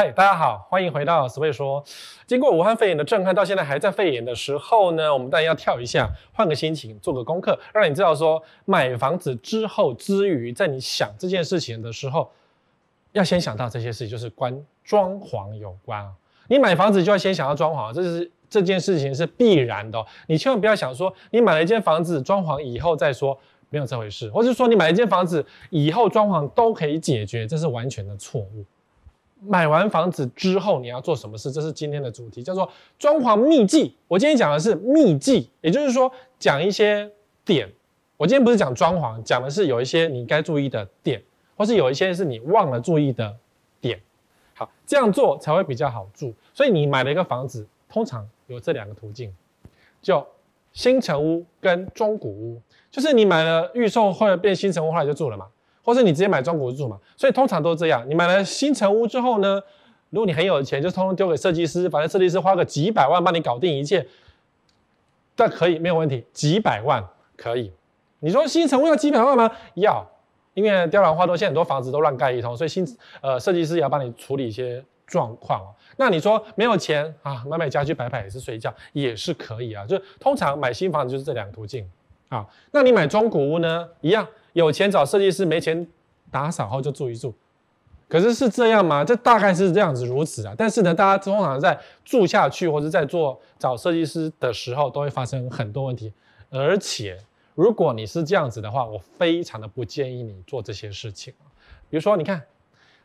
嗨，大家好，欢迎回到思维说。经过武汉肺炎的震撼，到现在还在肺炎的时候呢，我们当然要跳一下，换个心情，做个功课，让你知道说，买房子之后之余，在你想这件事情的时候，要先想到这些事情，就是关装潢有关。你买房子就要先想到装潢，这是这件事情是必然的。你千万不要想说，你买了一间房子，装潢以后再说，没有这回事。或是说你买了一间房子以后装潢都可以解决，这是完全的错误。买完房子之后你要做什么事？这是今天的主题，叫做“装潢秘技”。我今天讲的是秘技，也就是说讲一些点。我今天不是讲装潢，讲的是有一些你该注意的点，或是有一些是你忘了注意的点。好，这样做才会比较好住。所以你买了一个房子，通常有这两个途径，叫新城屋跟中古屋，就是你买了预售，后来变新城屋，后来就住了嘛。或是你直接买中古屋嘛，所以通常都是这样。你买了新城屋之后呢，如果你很有钱，就通通丢给设计师，反正设计师花个几百万帮你搞定一切，但可以没有问题，几百万可以。你说新城屋要几百万吗？要，因为雕梁花都现在很多房子都乱盖一通，所以新呃设计师也要帮你处理一些状况哦。那你说没有钱啊，买买家具摆摆也是睡觉也是可以啊，就通常买新房子就是这两个途径啊。那你买中古屋呢，一样。有钱找设计师，没钱打扫后就住一住，可是是这样吗？这大概是这样子如此啊。但是呢，大家通常在住下去或者在做找设计师的时候，都会发生很多问题。而且如果你是这样子的话，我非常的不建议你做这些事情比如说，你看，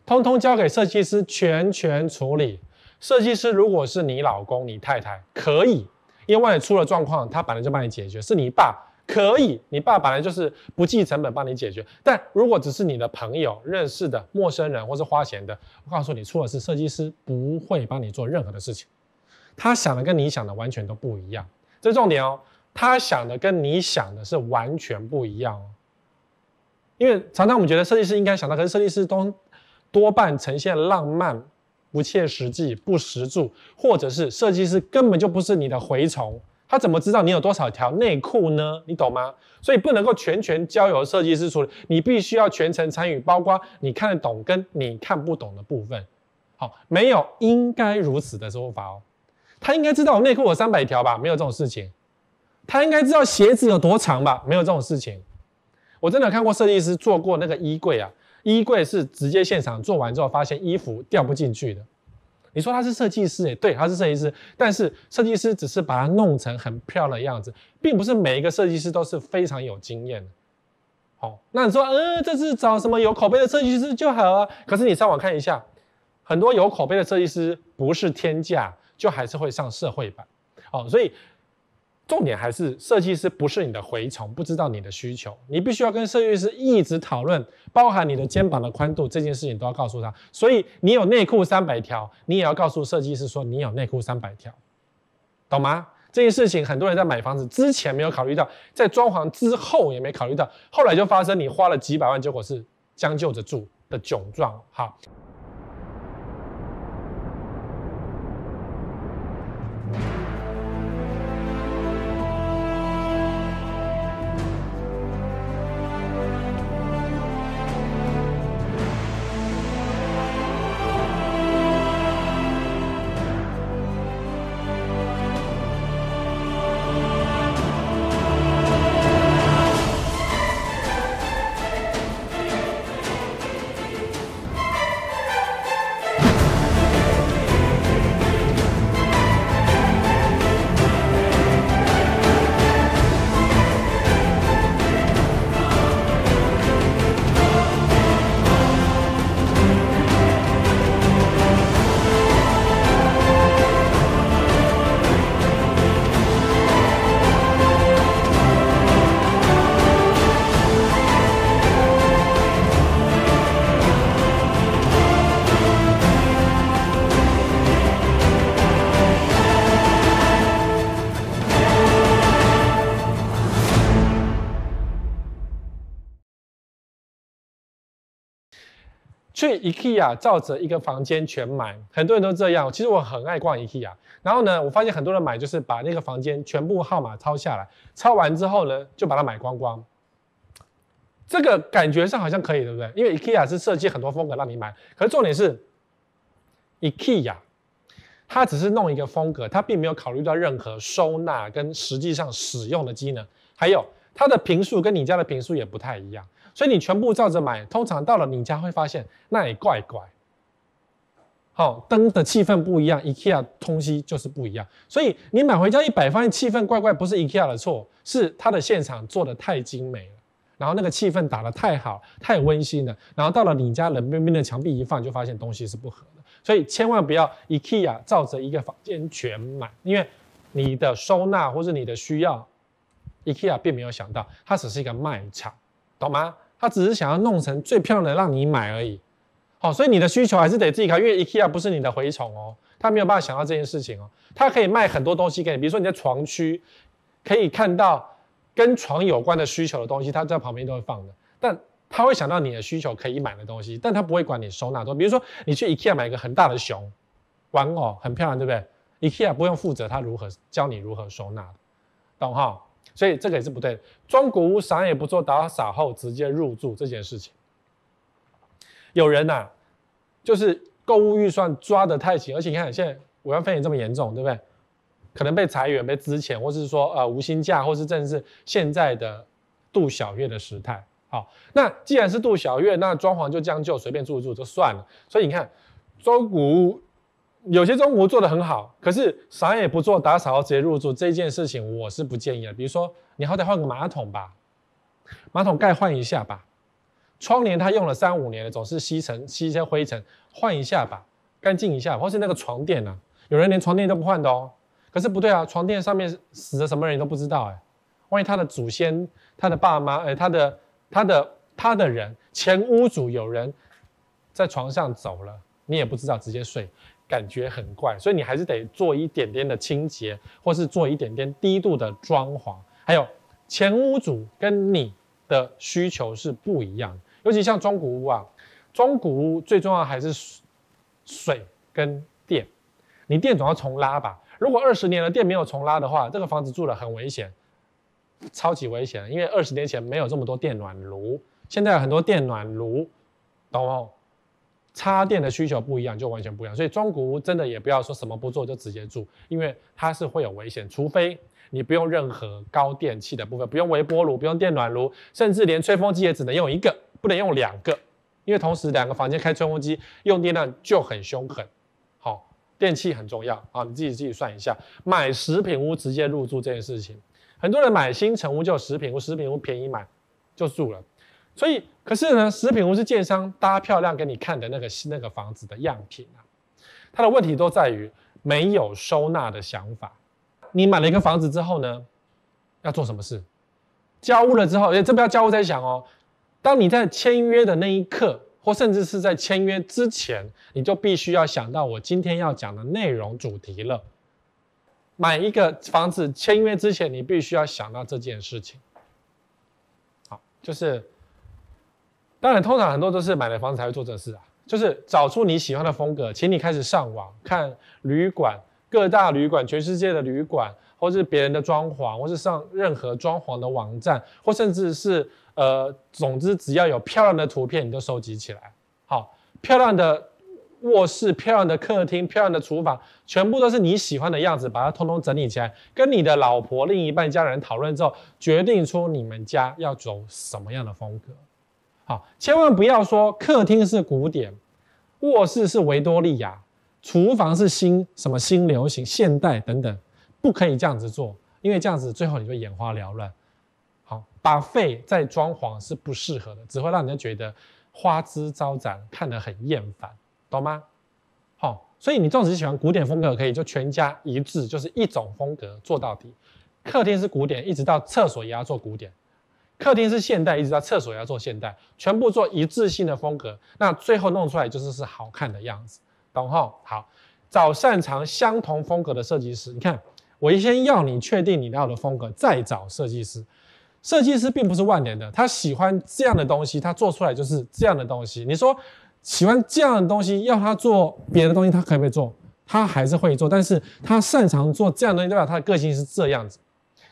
通通交给设计师全权处理。设计师如果是你老公、你太太，可以，因为万一出了状况，他本来就帮你解决。是你爸。可以，你爸本来就是不计成本帮你解决。但如果只是你的朋友认识的陌生人，或是花钱的，我告诉你，出了是设计师，不会帮你做任何的事情。他想的跟你想的完全都不一样，这重点哦。他想的跟你想的是完全不一样。因为常常我们觉得设计师应该想到，可是设计师都多半呈现浪漫、不切实际、不实住，或者是设计师根本就不是你的蛔虫。他怎么知道你有多少条内裤呢？你懂吗？所以不能够全权交由设计师处理，你必须要全程参与，包括你看得懂跟你看不懂的部分。好，没有应该如此的说法哦。他应该知道我内裤有三百条吧？没有这种事情。他应该知道鞋子有多长吧？没有这种事情。我真的看过设计师做过那个衣柜啊，衣柜是直接现场做完之后，发现衣服掉不进去的。你说他是设计师诶，对，他是设计师，但是设计师只是把它弄成很漂亮的样子，并不是每一个设计师都是非常有经验的。好，那你说，呃，这次找什么有口碑的设计师就好啊？可是你上网看一下，很多有口碑的设计师不是天价，就还是会上社会版。哦，所以。重点还是设计师不是你的蛔虫，不知道你的需求，你必须要跟设计师一直讨论，包含你的肩膀的宽度这件事情都要告诉他。所以你有内裤三百条，你也要告诉设计师说你有内裤三百条，懂吗？这件事情很多人在买房子之前没有考虑到，在装潢之后也没考虑到，后来就发生你花了几百万，结果是将就着住的窘状，好。去 IKEA 照着一个房间全买，很多人都这样。其实我很爱逛 IKEA，然后呢，我发现很多人买就是把那个房间全部号码抄下来，抄完之后呢就把它买光光。这个感觉上好像可以，对不对？因为 IKEA 是设计很多风格让你买，可是重点是 IKEA，它只是弄一个风格，它并没有考虑到任何收纳跟实际上使用的机能，还有它的平数跟你家的平数也不太一样。所以你全部照着买，通常到了你家会发现那也怪怪。好，灯的气氛不一样，IKEA 东西就是不一样。所以你买回家一摆，发现气氛怪怪，不是 IKEA 的错，是它的现场做的太精美了，然后那个气氛打得太好、太温馨了，然后到了你家冷冰冰的墙壁一放，就发现东西是不合的。所以千万不要 IKEA 照着一个房间全买，因为你的收纳或者你的需要，IKEA 并没有想到，它只是一个卖场，懂吗？他只是想要弄成最漂亮的让你买而已，好，所以你的需求还是得自己看，因为 IKEA 不是你的蛔虫哦，他没有办法想到这件事情哦，他可以卖很多东西给你，比如说你在床区可以看到跟床有关的需求的东西，他在旁边都会放的，但他会想到你的需求可以买的东西，但他不会管你收纳多，比如说你去 IKEA 买一个很大的熊玩偶，很漂亮，对不对？IKEA 不用负责他如何教你如何收纳，懂哈？所以这个也是不对的。中古屋啥也不做，打扫后直接入住这件事情，有人呐，就是购物预算抓的太紧，而且你看现在五万分也这么严重，对不对？可能被裁员、被资遣，或是说呃无薪假，或是正是现在的杜小月的时态。好，那既然是杜小月，那装潢就将就，随便住一住就算了。所以你看，中古屋。有些中国做的很好，可是啥也不做，打扫直接入住这件事情，我是不建议的。比如说，你好歹换个马桶吧，马桶盖换一下吧，窗帘它用了三五年了，总是吸尘吸一些灰尘，换一下吧，干净一下。或是那个床垫呢？有人连床垫都不换的哦。可是不对啊，床垫上面死的什么人你都不知道哎，万一他的祖先、他的爸妈、哎他的他的他的人前屋主有人在床上走了，你也不知道，直接睡。感觉很怪，所以你还是得做一点点的清洁，或是做一点点低度的装潢。还有，前屋主跟你的需求是不一样，尤其像中古屋啊，中古屋最重要还是水跟电，你电总要重拉吧？如果二十年的电没有重拉的话，这个房子住了很危险，超级危险，因为二十年前没有这么多电暖炉，现在很多电暖炉，懂吗？插电的需求不一样，就完全不一样。所以装谷真的也不要说什么不做就直接住，因为它是会有危险。除非你不用任何高电器的部分，不用微波炉，不用电暖炉，甚至连吹风机也只能用一个，不能用两个，因为同时两个房间开吹风机用电量就很凶狠。好，电器很重要啊，你自己自己算一下。买食品屋直接入住这件事情，很多人买新城屋就食品屋，食品屋便宜买就住了。所以，可是呢，食品或是建商搭漂亮给你看的那个那个房子的样品啊，它的问题都在于没有收纳的想法。你买了一个房子之后呢，要做什么事？交屋了之后，哎，这不要交屋再想哦。当你在签约的那一刻，或甚至是在签约之前，你就必须要想到我今天要讲的内容主题了。买一个房子签约之前，你必须要想到这件事情。好，就是。当然，通常很多都是买了房子才会做这事啊，就是找出你喜欢的风格，请你开始上网看旅馆，各大旅馆、全世界的旅馆，或是别人的装潢，或是上任何装潢的网站，或甚至是呃，总之只要有漂亮的图片，你都收集起来。好，漂亮的卧室、漂亮的客厅、漂亮的厨房，全部都是你喜欢的样子，把它通通整理起来，跟你的老婆、另一半、家人讨论之后，决定出你们家要走什么样的风格。好，千万不要说客厅是古典，卧室是维多利亚，厨房是新什么新流行现代等等，不可以这样子做，因为这样子最后你会眼花缭乱。好，把废再装潢是不适合的，只会让人家觉得花枝招展，看得很厌烦，懂吗？好，所以你纵使喜欢古典风格，可以就全家一致，就是一种风格做到底，客厅是古典，一直到厕所也要做古典。客厅是现代，一直到厕所也要做现代，全部做一致性的风格。那最后弄出来就是是好看的样子，懂后？好，找擅长相同风格的设计师。你看，我先要你确定你要的风格，再找设计师。设计师并不是万能的，他喜欢这样的东西，他做出来就是这样的东西。你说喜欢这样的东西，要他做别的东西，他可不可以做？他还是会做，但是他擅长做这样的东西，代表他的个性是这样子，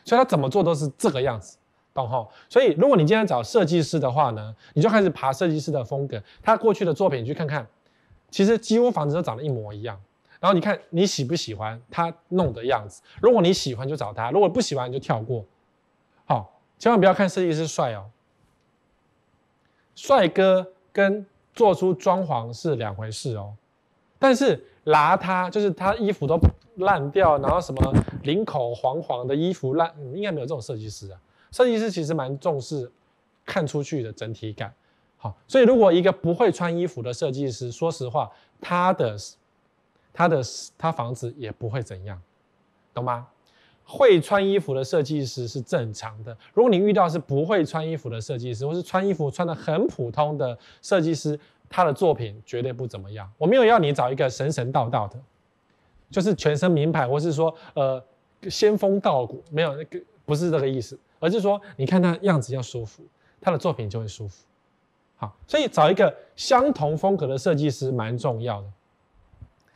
所以他怎么做都是这个样子。懂哈，所以如果你今天找设计师的话呢，你就开始爬设计师的风格，他过去的作品去看看。其实几乎房子都长得一模一样，然后你看你喜不喜欢他弄的样子。如果你喜欢就找他，如果不喜欢就跳过。好，千万不要看设计师帅哦，帅哥跟做出装潢是两回事哦。但是拿他就是他衣服都烂掉，然后什么领口黄黄的衣服烂，应该没有这种设计师啊。设计师其实蛮重视看出去的整体感，好，所以如果一个不会穿衣服的设计师，说实话，他的他的他房子也不会怎样，懂吗？会穿衣服的设计师是正常的。如果你遇到是不会穿衣服的设计师，或是穿衣服穿的很普通的设计师，他的作品绝对不怎么样。我没有要你找一个神神道道的，就是全身名牌，或是说呃仙风道骨，没有那个不是这个意思。而是说，你看他样子要舒服，他的作品就会舒服。好，所以找一个相同风格的设计师蛮重要的，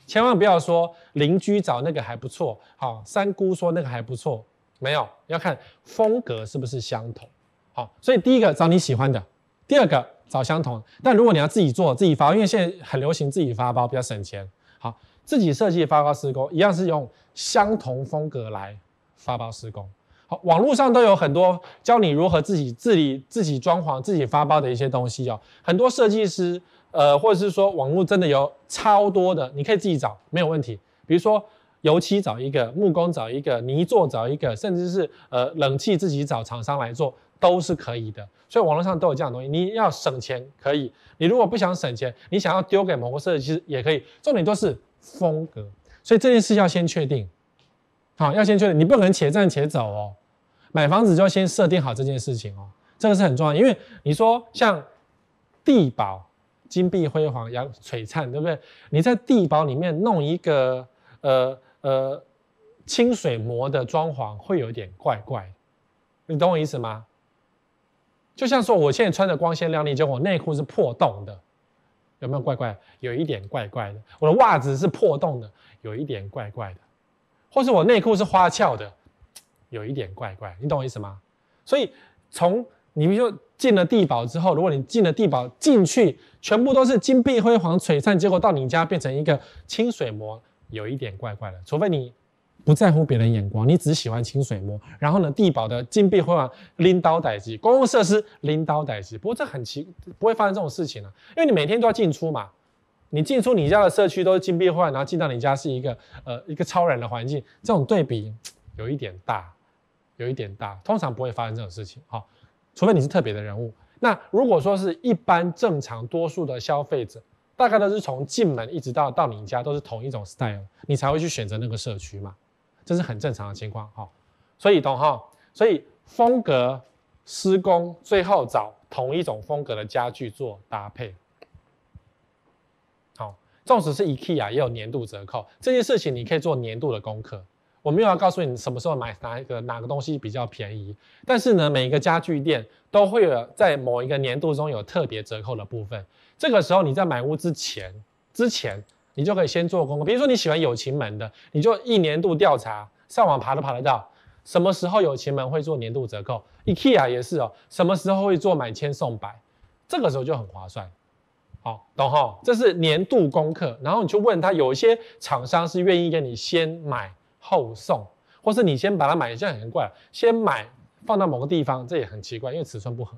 千万不要说邻居找那个还不错，好三姑说那个还不错，没有，要看风格是不是相同。好，所以第一个找你喜欢的，第二个找相同。但如果你要自己做自己发因为现在很流行自己发包比较省钱。好，自己设计发包施工，一样是用相同风格来发包施工。好，网络上都有很多教你如何自己自理、自己装潢、自己发包的一些东西哦。很多设计师，呃，或者是说网络真的有超多的，你可以自己找，没有问题。比如说油漆找一个，木工找一个，泥作找一个，甚至是呃冷气自己找厂商来做，都是可以的。所以网络上都有这样东西，你要省钱可以，你如果不想省钱，你想要丢给某个设计师也可以。重点都是风格，所以这件事要先确定。好，要先确定，你不可能且战且走哦。买房子就要先设定好这件事情哦，这个是很重要。因为你说像地堡金碧辉煌、阳璀璨，对不对？你在地堡里面弄一个呃呃清水膜的装潢，会有点怪怪。你懂我意思吗？就像说我现在穿的光鲜亮丽，结果内裤是破洞的，有没有怪怪？有一点怪怪的。我的袜子是破洞的，有一点怪怪的。或是我内裤是花俏的，有一点怪怪，你懂我意思吗？所以从你比如说进了地堡之后，如果你进了地堡进去，全部都是金碧辉煌、璀璨，结果到你家变成一个清水模，有一点怪怪的。除非你不在乎别人眼光，你只喜欢清水模。然后呢，地堡的金碧辉煌拎刀逮鸡，公共设施拎刀逮鸡。不过这很奇，不会发生这种事情啊，因为你每天都要进出嘛。你进出你家的社区都是金币换，然后进到你家是一个呃一个超然的环境，这种对比有一点大，有一点大，通常不会发生这种事情哈，除非你是特别的人物。那如果说是一般正常多数的消费者，大概都是从进门一直到到你家都是同一种 style，你才会去选择那个社区嘛，这是很正常的情况哈。所以懂哈，所以风格施工最后找同一种风格的家具做搭配。纵使是 IKEA，也有年度折扣，这件事情你可以做年度的功课。我没又要告诉你，什么时候买哪一个哪个东西比较便宜。但是呢，每一个家具店都会有在某一个年度中有特别折扣的部分。这个时候你在买屋之前，之前你就可以先做功课。比如说你喜欢友情门的，你就一年度调查，上网爬都爬得到，什么时候友情门会做年度折扣？IKEA 也是哦，什么时候会做买千送百？这个时候就很划算。好，懂哈？这是年度功课，然后你去问他，有一些厂商是愿意跟你先买后送，或是你先把它买，这样很怪。先买放到某个地方，这也很奇怪，因为尺寸不合。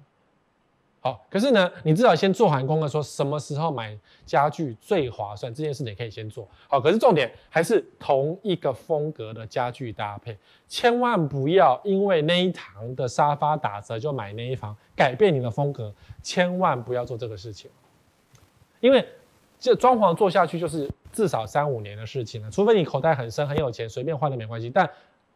好，可是呢，你至少先做完功课，说什么时候买家具最划算，这件事情可以先做好。可是重点还是同一个风格的家具搭配，千万不要因为那一堂的沙发打折就买那一房，改变你的风格，千万不要做这个事情。因为这装潢做下去就是至少三五年的事情了，除非你口袋很深很有钱，随便换都没关系。但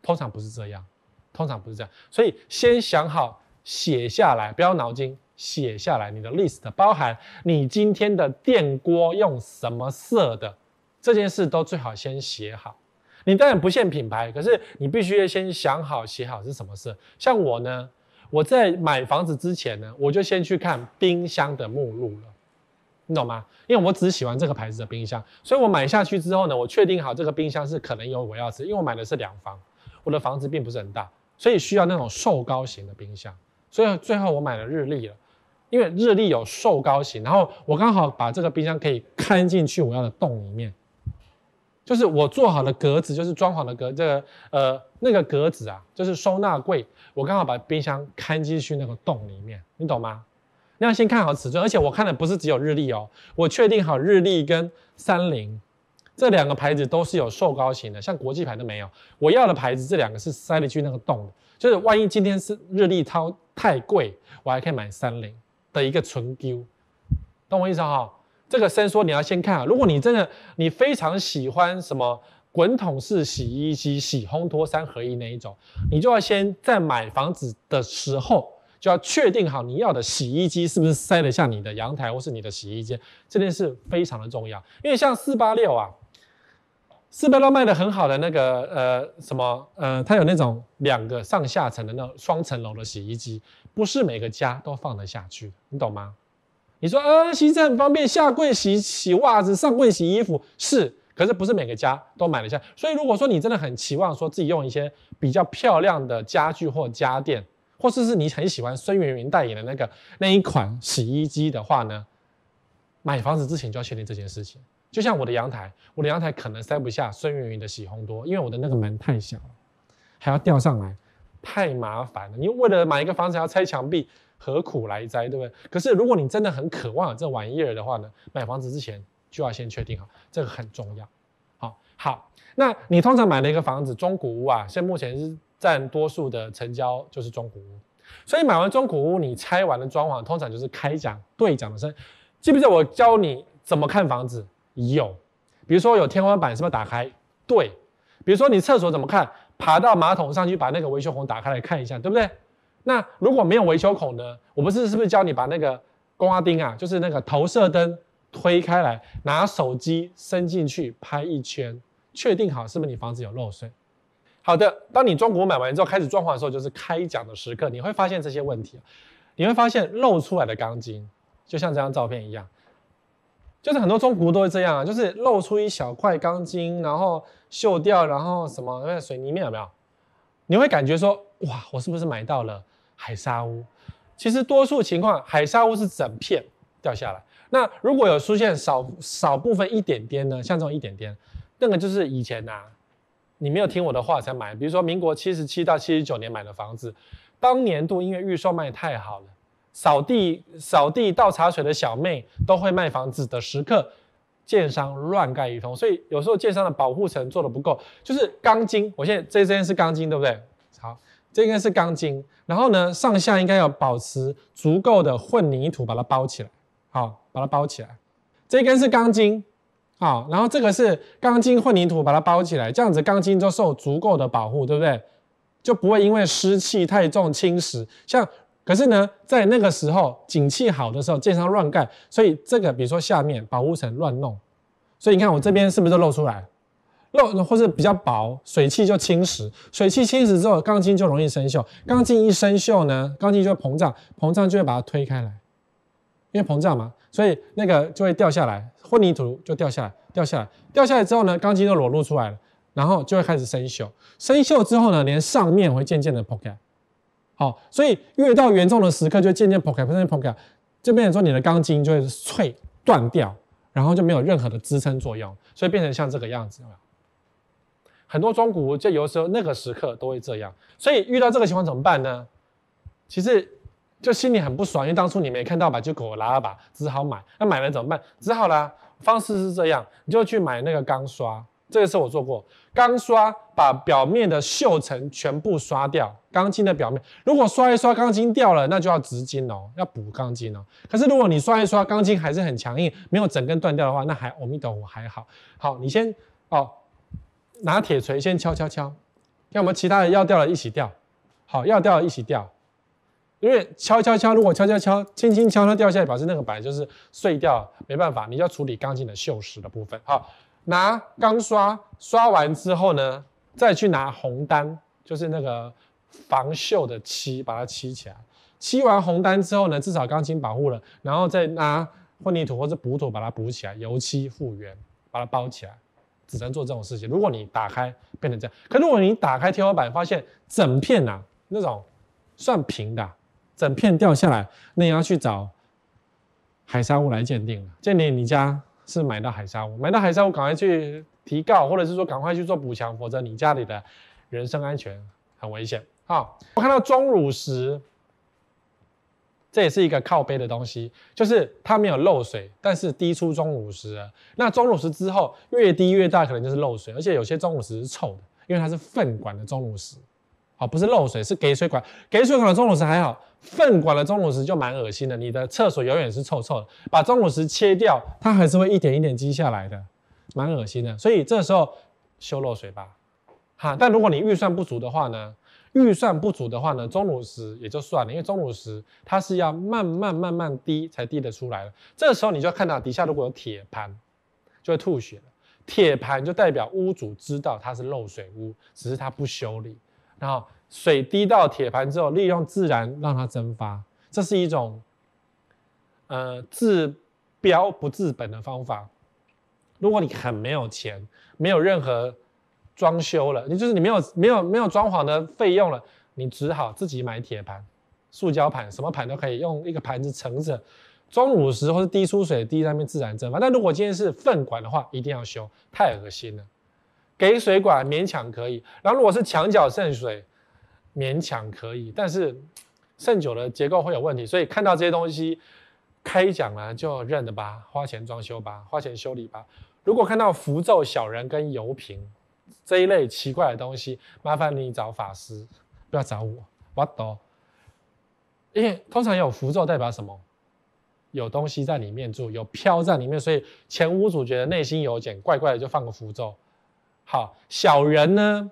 通常不是这样，通常不是这样。所以先想好，写下来，不要脑筋，写下来你的 list，包含你今天的电锅用什么色的这件事都最好先写好。你当然不限品牌，可是你必须先想好写好是什么色。像我呢，我在买房子之前呢，我就先去看冰箱的目录了。你懂吗？因为我只喜欢这个牌子的冰箱，所以我买下去之后呢，我确定好这个冰箱是可能有我要吃，因为我买的是两房，我的房子并不是很大，所以需要那种瘦高型的冰箱，所以最后我买了日立了，因为日立有瘦高型，然后我刚好把这个冰箱可以看进去我要的洞里面，就是我做好的格子，就是装潢的格，这个呃那个格子啊，就是收纳柜，我刚好把冰箱看进去那个洞里面，你懂吗？你要先看好尺寸，而且我看的不是只有日历哦，我确定好日历跟三菱这两个牌子都是有瘦高型的，像国际牌都没有。我要的牌子这两个是塞进去那个洞的，就是万一今天是日历超太贵，我还可以买三菱的一个纯丢，懂我意思哈？这个伸缩你要先看啊，如果你真的你非常喜欢什么滚筒式洗衣机、洗烘脱三合一那一种，你就要先在买房子的时候。就要确定好你要的洗衣机是不是塞得下你的阳台或是你的洗衣间，这件事非常的重要。因为像四八六啊，四八六卖的很好的那个呃什么呃，它有那种两个上下层的那种双层楼的洗衣机，不是每个家都放得下去，你懂吗？你说呃，洗机很方便，下柜洗洗袜子，上柜洗衣服，是，可是不是每个家都买得下。所以如果说你真的很期望说自己用一些比较漂亮的家具或家电。或是是你很喜欢孙芸芸代言的那个那一款洗衣机的话呢，买房子之前就要确定这件事情。就像我的阳台，我的阳台可能塞不下孙芸芸的洗烘多，因为我的那个门太小，了，还要吊上来，太麻烦了。你为了买一个房子还要拆墙壁，何苦来哉，对不对？可是如果你真的很渴望这玩意儿的话呢，买房子之前就要先确定好，这个很重要。好，那你通常买了一个房子，中古屋啊，现目前是占多数的成交就是中古屋。所以买完中古屋，你拆完了装潢，通常就是开奖兑奖的声。记不记得我教你怎么看房子？有，比如说有天花板是不是打开？对。比如说你厕所怎么看？爬到马桶上去，把那个维修孔打开来看一下，对不对？那如果没有维修孔呢？我不是是不是教你把那个光巴钉啊，就是那个投射灯推开来，拿手机伸进去拍一圈。确定好是不是你房子有漏水？好的，当你装骨买完之后开始装潢的时候，就是开奖的时刻。你会发现这些问题，你会发现露出来的钢筋，就像这张照片一样，就是很多中骨都会这样啊，就是露出一小块钢筋，然后锈掉，然后什么？那水泥面有没有？你会感觉说哇，我是不是买到了海沙屋？其实多数情况，海沙屋是整片掉下来。那如果有出现少少部分一点点呢，像这种一点点。那个就是以前呐，你没有听我的话才买。比如说民国七十七到七十九年买的房子，当年度因为预算卖太好了，扫地扫地倒茶水的小妹都会卖房子的时刻，建商乱盖一通，所以有时候建商的保护层做的不够，就是钢筋。我现在这根是钢筋，对不对？好，这该是钢筋。然后呢，上下应该要保持足够的混泥土把它包起来。好，把它包起来。这根是钢筋。好，然后这个是钢筋混凝土把它包起来，这样子钢筋就受足够的保护，对不对？就不会因为湿气太重侵蚀。像，可是呢，在那个时候景气好的时候，经常乱盖，所以这个比如说下面保护层乱弄，所以你看我这边是不是就露出来？露，或者比较薄，水汽就侵蚀，水汽侵蚀之后钢筋就容易生锈，钢筋一生锈呢，钢筋就会膨胀，膨胀就会把它推开来，因为膨胀嘛。所以那个就会掉下来，混凝土就掉下来，掉下来，掉下来之后呢，钢筋就裸露出来了，然后就会开始生锈。生锈之后呢，连上面会渐渐的破开。好，所以越到严重的时刻，就渐渐破开，不渐渐剥开，就变成说你的钢筋就会脆断掉，然后就没有任何的支撑作用，所以变成像这个样子。很多中古就有时候那个时刻都会这样。所以遇到这个情况怎么办呢？其实。就心里很不爽，因为当初你没看到吧，就给我拉了吧，只好买。那买了怎么办？只好啦。方式是这样，你就去买那个钢刷。这个是我做过，钢刷把表面的锈层全部刷掉。钢筋的表面，如果刷一刷，钢筋掉了，那就要直筋哦，要补钢筋哦。可是如果你刷一刷，钢筋还是很强硬，没有整根断掉的话，那还，阿弥陀佛，还好好。你先哦，拿铁锤先敲敲敲，看我们其他的要掉了，一起掉。好，要掉了一起掉。因为敲敲敲，如果敲敲敲，轻轻敲它掉下来，表示那个板就是碎掉，没办法，你要处理钢筋的锈蚀的部分。好，拿钢刷刷完之后呢，再去拿红单，就是那个防锈的漆，把它漆起来。漆完红单之后呢，至少钢筋保护了，然后再拿混凝土或者补土把它补起来，油漆复原，把它包起来，只能做这种事情。如果你打开变成这样，可如果你打开天花板发现整片啊那种算平的。整片掉下来，那你要去找海沙屋来鉴定。鉴定你家是买到海沙屋，买到海沙屋赶快去提告，或者是说赶快去做补强，否则你家里的人身安全很危险。好，我看到钟乳石，这也是一个靠背的东西，就是它没有漏水，但是滴出钟乳石了。那钟乳石之后越滴越大，可能就是漏水，而且有些钟乳石是臭的，因为它是粪管的钟乳石。好，不是漏水，是给水管。给水管的钟乳石还好，粪管的钟乳石就蛮恶心的。你的厕所永远是臭臭的。把钟乳石切掉，它还是会一点一点积下来的，蛮恶心的。所以这时候修漏水吧，哈。但如果你预算不足的话呢？预算不足的话呢，钟乳石也就算了，因为钟乳石它是要慢慢慢慢滴才滴得出来的。这时候你就看到底下如果有铁盘，就会吐血了。铁盘就代表屋主知道它是漏水屋，只是他不修理。然后水滴到铁盘之后，利用自然让它蒸发，这是一种，呃治标不治本的方法。如果你很没有钱，没有任何装修了，你就是你没有没有没有装潢的费用了，你只好自己买铁盘、塑胶盘，什么盘都可以用一个盘子盛着，装五十或是滴出水滴上面自然蒸发。但如果今天是粪管的话，一定要修，太恶心了。给水管勉强可以，然后如果是墙角渗水，勉强可以，但是渗久了结构会有问题。所以看到这些东西，开讲了就认了吧，花钱装修吧，花钱修理吧。如果看到符咒、小人跟油瓶这一类奇怪的东西，麻烦你找法师，不要找我。我懂，因为通常有符咒代表什么？有东西在里面住，有飘在里面，所以前屋主觉得内心有茧，怪怪的，就放个符咒。好，小人呢，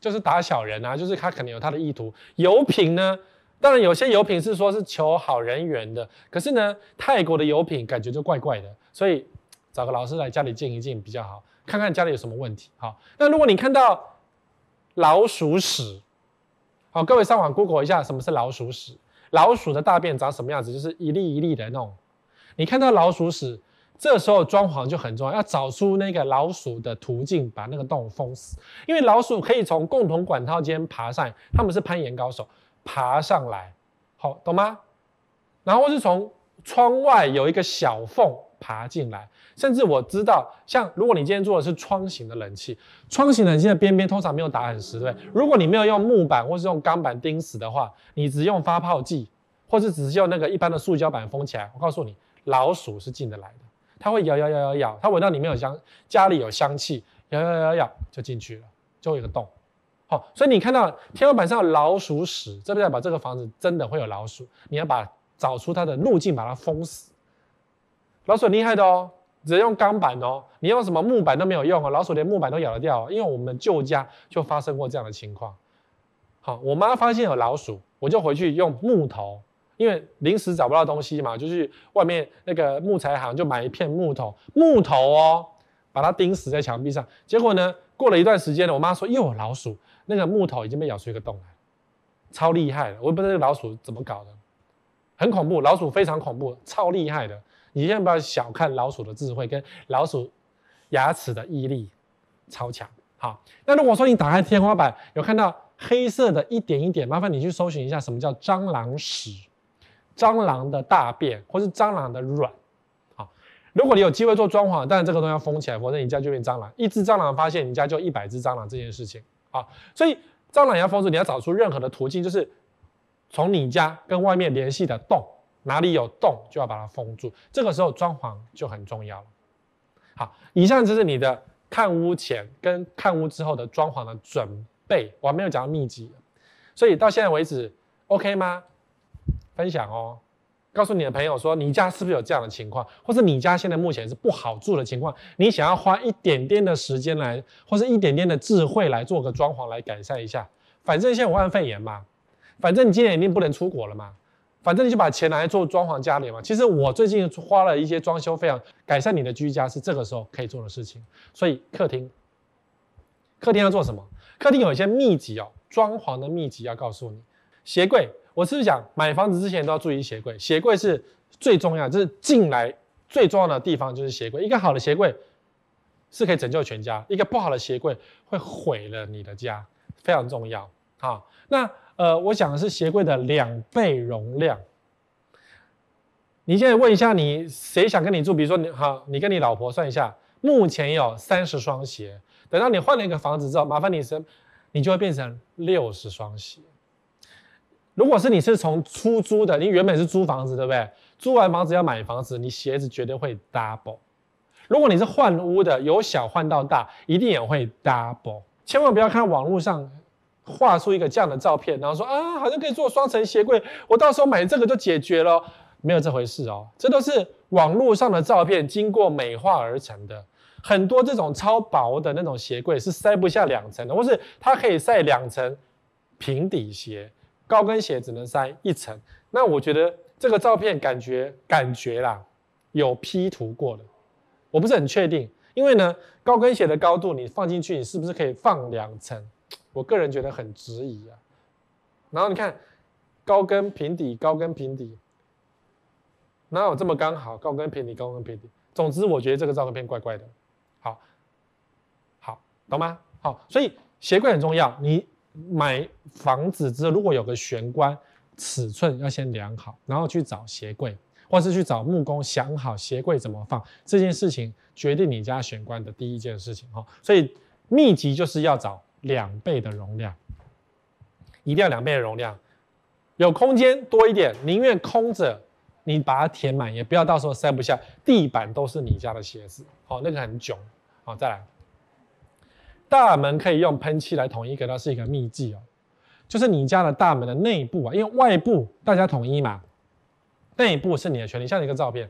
就是打小人啊，就是他可能有他的意图。油品呢，当然有些油品是说是求好人缘的，可是呢，泰国的油品感觉就怪怪的，所以找个老师来家里静一静比较好，看看家里有什么问题。好，那如果你看到老鼠屎，好，各位上网 Google 一下什么是老鼠屎，老鼠的大便长什么样子，就是一粒一粒的那种。你看到老鼠屎。这时候装潢就很重要，要找出那个老鼠的途径，把那个洞封死。因为老鼠可以从共同管道间爬上来，他们是攀岩高手，爬上来，好懂吗？然后是从窗外有一个小缝爬进来，甚至我知道，像如果你今天做的是窗型的冷气，窗型冷气的边边通常没有打很实，对如果你没有用木板或是用钢板钉死的话，你只用发泡剂，或是只是用那个一般的塑胶板封起来，我告诉你，老鼠是进得来的。它会咬咬咬咬咬，它闻到里面有香，家里有香气，咬咬咬咬就进去了，就有个洞。好，所以你看到天花板上有老鼠屎，这代表这个房子真的会有老鼠。你要把找出它的路径，把它封死。老鼠很厉害的哦，只用钢板哦，你用什么木板都没有用哦，老鼠连木板都咬得掉。哦，因为我们旧家就发生过这样的情况。好，我妈发现有老鼠，我就回去用木头。因为临时找不到东西嘛，就去外面那个木材行，就买一片木头，木头哦，把它钉死在墙壁上。结果呢，过了一段时间呢，我妈说又有老鼠，那个木头已经被咬出一个洞来，超厉害的。我不知道那老鼠怎么搞的，很恐怖，老鼠非常恐怖，超厉害的。你千万不要小看老鼠的智慧跟老鼠牙齿的毅力，超强。好，那如果说你打开天花板，有看到黑色的一点一点，麻烦你去搜寻一下，什么叫蟑螂屎。蟑螂的大便或是蟑螂的卵，好，如果你有机会做装潢，但是这个东西要封起来，否则你家就变蟑螂。一只蟑螂发现你家就一百只蟑螂这件事情，啊，所以蟑螂要封住，你要找出任何的途径，就是从你家跟外面联系的洞，哪里有洞就要把它封住。这个时候装潢就很重要了。好，以上就是你的看屋前跟看屋之后的装潢的准备，我还没有讲到秘籍，所以到现在为止，OK 吗？分享哦，告诉你的朋友说，你家是不是有这样的情况，或是你家现在目前是不好住的情况，你想要花一点点的时间来，或者一点点的智慧来做个装潢来改善一下。反正现在武汉肺炎嘛，反正你今年一定不能出国了嘛，反正你就把钱拿来做装潢、家里嘛。其实我最近花了一些装修费用，改善你的居家是这个时候可以做的事情。所以客厅，客厅要做什么？客厅有一些秘籍哦，装潢的秘籍要告诉你，鞋柜。我是不是讲买房子之前都要注意鞋柜？鞋柜是最重要，就是进来最重要的地方就是鞋柜。一个好的鞋柜是可以拯救全家，一个不好的鞋柜会毁了你的家，非常重要哈，那呃，我讲的是鞋柜的两倍容量。你现在问一下你谁想跟你住，比如说你好，你跟你老婆算一下，目前有三十双鞋，等到你换了一个房子之后，麻烦你什，你就会变成六十双鞋。如果是你是从出租的，你原本是租房子，对不对？租完房子要买房子，你鞋子绝对会 double。如果你是换屋的，由小换到大，一定也会 double。千万不要看网络上画出一个这样的照片，然后说啊，好像可以做双层鞋柜，我到时候买这个就解决了。没有这回事哦，这都是网络上的照片经过美化而成的。很多这种超薄的那种鞋柜是塞不下两层的，或是它可以塞两层平底鞋。高跟鞋只能塞一层，那我觉得这个照片感觉感觉啦，有 P 图过的，我不是很确定，因为呢，高跟鞋的高度你放进去，你是不是可以放两层？我个人觉得很质疑啊。然后你看，高跟平底，高跟平底，哪有这么刚好？高跟平底，高跟平底。总之，我觉得这个照片怪怪的。好，好，懂吗？好，所以鞋柜很重要，你。买房子之后，如果有个玄关，尺寸要先量好，然后去找鞋柜，或是去找木工，想好鞋柜怎么放。这件事情决定你家玄关的第一件事情哈。所以秘籍就是要找两倍的容量，一定要两倍的容量，有空间多一点，宁愿空着，你把它填满，也不要到时候塞不下，地板都是你家的鞋子，哦，那个很囧。好，再来。大门可以用喷漆来统一格它是一个秘技哦。就是你家的大门的内部啊，因为外部大家统一嘛，内部是你的权利。像一个照片，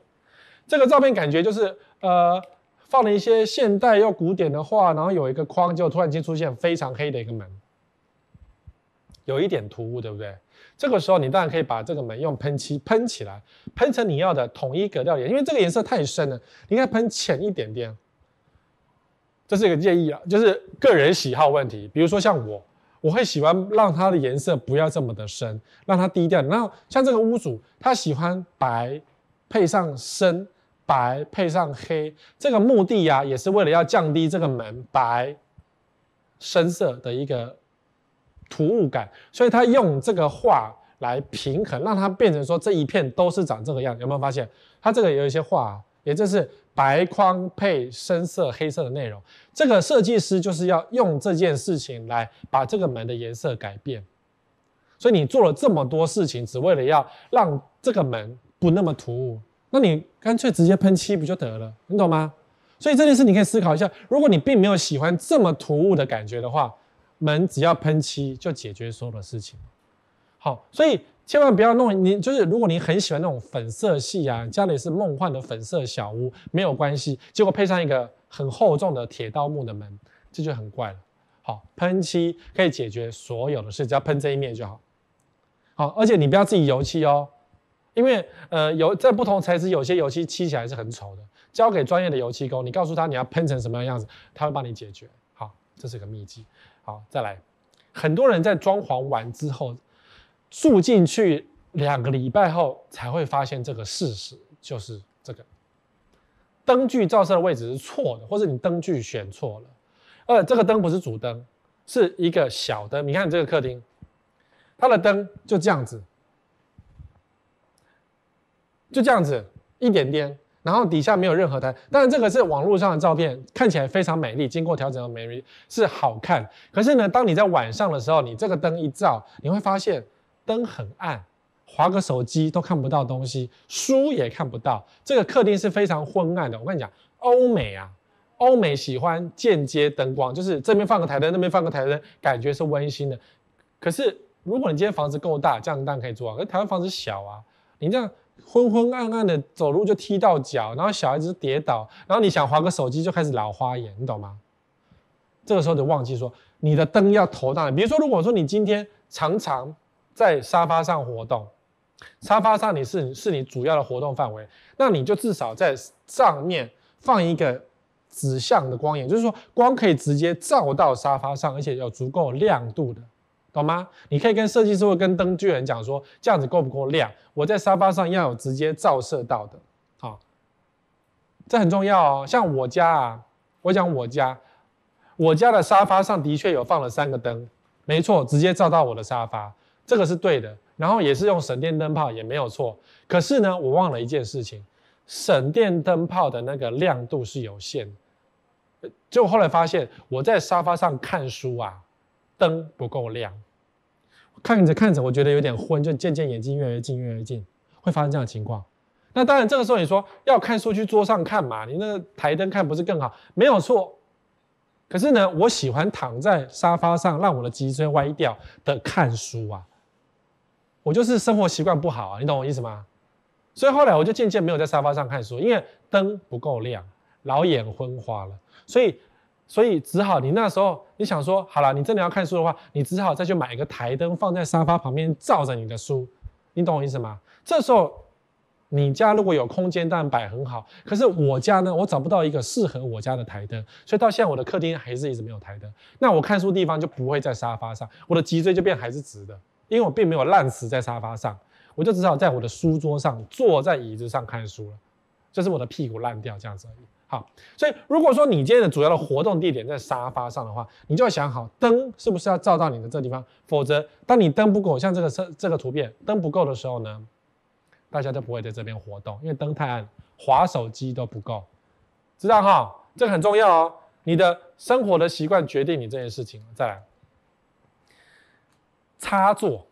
这个照片感觉就是呃放了一些现代又古典的画，然后有一个框，就突然间出现非常黑的一个门，有一点突兀，对不对？这个时候你当然可以把这个门用喷漆喷起来，喷成你要的统一格调颜，因为这个颜色太深了，你应该喷浅一点点。这是一个建议啊，就是个人喜好问题。比如说像我，我会喜欢让它的颜色不要这么的深，让它低调。然后像这个屋主，他喜欢白配上深，白配上黑。这个目的呀，也是为了要降低这个门白深色的一个突兀感，所以他用这个画来平衡，让它变成说这一片都是长这个样。有没有发现？他这个有一些画。也就是白框配深色、黑色的内容，这个设计师就是要用这件事情来把这个门的颜色改变。所以你做了这么多事情，只为了要让这个门不那么突兀，那你干脆直接喷漆不就得了？你懂吗？所以这件事你可以思考一下，如果你并没有喜欢这么突兀的感觉的话，门只要喷漆就解决所有的事情。好，所以千万不要弄你，就是如果你很喜欢那种粉色系啊，家里是梦幻的粉色小屋，没有关系。结果配上一个很厚重的铁道木的门，这就很怪了。好，喷漆可以解决所有的事，只要喷这一面就好。好，而且你不要自己油漆哦，因为呃有在不同材质，有些油漆漆起来是很丑的。交给专业的油漆工，你告诉他你要喷成什么样子，他会帮你解决。好，这是个秘籍。好，再来，很多人在装潢完之后。住进去两个礼拜后，才会发现这个事实，就是这个灯具照射的位置是错的，或者你灯具选错了。呃，这个灯不是主灯，是一个小灯。你看这个客厅，它的灯就这样子，就这样子一点点，然后底下没有任何的。当然，这个是网络上的照片，看起来非常美丽，经过调整的美丽是好看。可是呢，当你在晚上的时候，你这个灯一照，你会发现。灯很暗，划个手机都看不到东西，书也看不到。这个客厅是非常昏暗的。我跟你讲，欧美啊，欧美喜欢间接灯光，就是这边放个台灯，那边放个台灯，感觉是温馨的。可是如果你今天房子够大，这样子然可以做啊。可是台湾房子小啊，你这样昏昏暗暗的走路就踢到脚，然后小孩子跌倒，然后你想划个手机就开始老花眼，你懂吗？这个时候得忘记说，你的灯要投到，比如说，如果说你今天常常。在沙发上活动，沙发上你是是你主要的活动范围，那你就至少在上面放一个指向的光源，就是说光可以直接照到沙发上，而且有足够亮度的，懂吗？你可以跟设计师或跟灯具人讲说，这样子够不够亮？我在沙发上要有直接照射到的，好，这很重要哦。像我家啊，我讲我家，我家的沙发上的确有放了三个灯，没错，直接照到我的沙发。这个是对的，然后也是用省电灯泡也没有错。可是呢，我忘了一件事情，省电灯泡的那个亮度是有限。就后来发现，我在沙发上看书啊，灯不够亮，看着看着，我觉得有点昏，就渐渐眼睛越来越近，越来越近，会发生这样的情况。那当然，这个时候你说要看书去桌上看嘛，你那个台灯看不是更好？没有错。可是呢，我喜欢躺在沙发上让我的脊椎歪掉的看书啊。我就是生活习惯不好啊，你懂我意思吗？所以后来我就渐渐没有在沙发上看书，因为灯不够亮，老眼昏花了。所以，所以只好你那时候你想说好了，你真的要看书的话，你只好再去买一个台灯放在沙发旁边照着你的书，你懂我意思吗？这时候你家如果有空间但摆很好，可是我家呢，我找不到一个适合我家的台灯，所以到现在我的客厅还是一直没有台灯。那我看书地方就不会在沙发上，我的脊椎就变还是直的。因为我并没有烂死在沙发上，我就只好在我的书桌上坐在椅子上看书了，就是我的屁股烂掉这样子而已。好，所以如果说你今天的主要的活动地点在沙发上的话，你就要想好灯是不是要照到你的这地方，否则当你灯不够，像这个这这个图片灯不够的时候呢，大家都不会在这边活动，因为灯太暗，划手机都不够，知道哈？这个很重要哦，你的生活的习惯决定你这件事情。再来。插座、